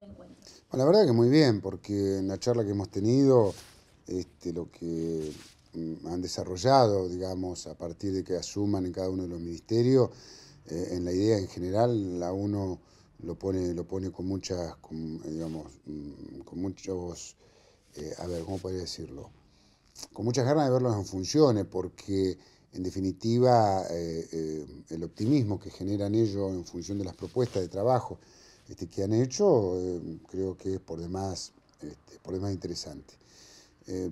Bueno, la verdad que muy bien, porque en la charla que hemos tenido, este, lo que mm, han desarrollado, digamos, a partir de que asuman en cada uno de los ministerios, eh, en la idea en general, la uno lo pone, lo pone con muchas, eh, digamos, mm, con muchos, eh, a ver, ¿cómo podría decirlo? Con muchas ganas de verlos en funciones, porque en definitiva el optimismo que generan ellos en función de las propuestas de trabajo, este, que han hecho, eh, creo que es por demás, este, por demás interesante. Eh,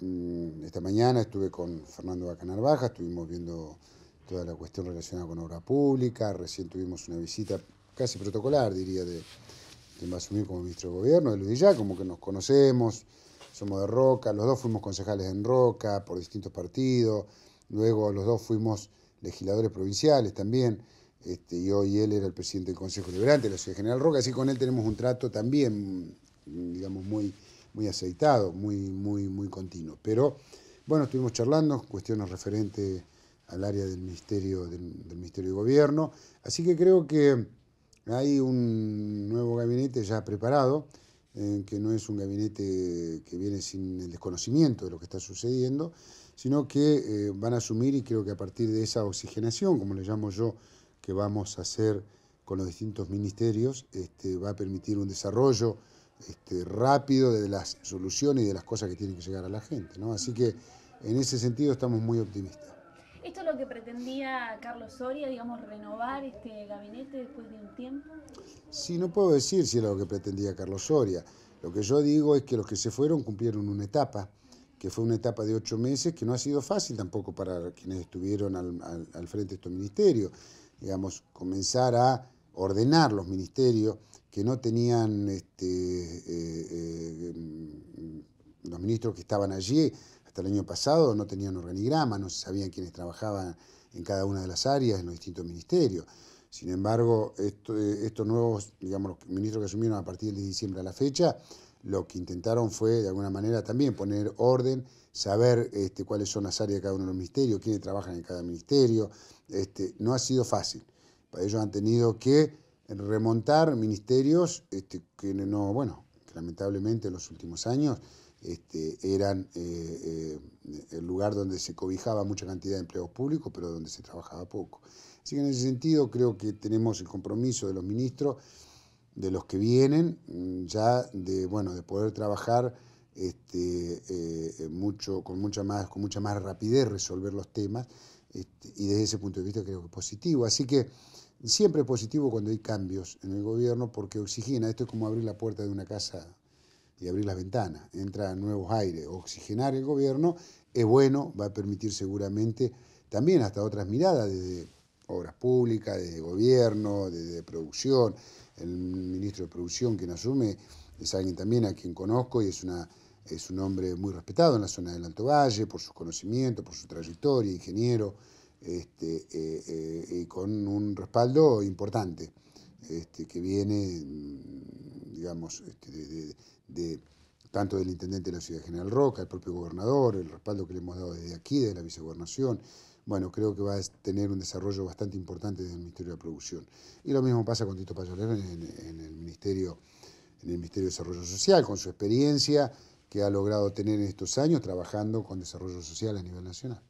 mm, esta mañana estuve con Fernando Bacanarvaja, estuvimos viendo toda la cuestión relacionada con obra pública, recién tuvimos una visita casi protocolar, diría, de quien va a asumir como ministro de gobierno, de Luis ya como que nos conocemos, somos de Roca, los dos fuimos concejales en Roca por distintos partidos, luego los dos fuimos legisladores provinciales también. Este, y hoy él era el presidente del Consejo Liberante de la Ciudad General Roca, así con él tenemos un trato también, digamos, muy, muy aceitado, muy, muy, muy continuo. Pero bueno, estuvimos charlando cuestiones referentes al área del Ministerio, del, Ministerio de Gobierno, así que creo que hay un nuevo gabinete ya preparado, eh, que no es un gabinete que viene sin el desconocimiento de lo que está sucediendo, sino que eh, van a asumir y creo que a partir de esa oxigenación, como le llamo yo, que vamos a hacer con los distintos ministerios, este, va a permitir un desarrollo este, rápido de las soluciones y de las cosas que tienen que llegar a la gente. ¿no? Así que en ese sentido estamos muy optimistas. ¿Esto es lo que pretendía Carlos Soria, digamos, renovar este gabinete después de un tiempo? Sí, no puedo decir si era lo que pretendía Carlos Soria. Lo que yo digo es que los que se fueron cumplieron una etapa, que fue una etapa de ocho meses, que no ha sido fácil tampoco para quienes estuvieron al, al frente de estos ministerios digamos, comenzar a ordenar los ministerios que no tenían este, eh, eh, los ministros que estaban allí hasta el año pasado no tenían organigrama, no se sabían quiénes trabajaban en cada una de las áreas, en los distintos ministerios. Sin embargo, eh, estos nuevos, digamos, los ministros que asumieron a partir de diciembre a la fecha, lo que intentaron fue, de alguna manera, también poner orden, saber este, cuáles son las áreas de cada uno de los ministerios, quiénes trabajan en cada ministerio. Este, no ha sido fácil. Para ellos han tenido que remontar ministerios este, que no, bueno, lamentablemente en los últimos años este, eran eh, eh, el lugar donde se cobijaba mucha cantidad de empleos públicos, pero donde se trabajaba poco. Así que en ese sentido creo que tenemos el compromiso de los ministros de los que vienen, mm, ya de, bueno, de poder trabajar este, eh, mucho, con, mucha más, con mucha más rapidez, resolver los temas, este, y desde ese punto de vista creo que es positivo. Así que siempre es positivo cuando hay cambios en el gobierno porque oxigena, esto es como abrir la puerta de una casa y abrir las ventanas, entra nuevos aires, oxigenar el gobierno es bueno, va a permitir seguramente también hasta otras miradas desde obras públicas, de gobierno, de, producción. El ministro de producción, quien asume, es alguien también a quien conozco y es un hombre muy respetado en la zona del Alto Valle por sus conocimientos, por su trayectoria, ingeniero, este, eh, eh, y con un respaldo importante este, que viene, mm, digamos, este, de, tanto del intendente de la ciudad, General Roca, el propio gobernador, el respaldo que le hemos dado desde aquí, desde la vicegobernación, bueno, creo que va a tener un desarrollo bastante importante desde el Ministerio de Producción. Y lo mismo pasa con Tito Payolero en, el Ministerio en el Ministerio de Desarrollo Social, con su experiencia que ha logrado tener en estos años trabajando con desarrollo social a nivel nacional.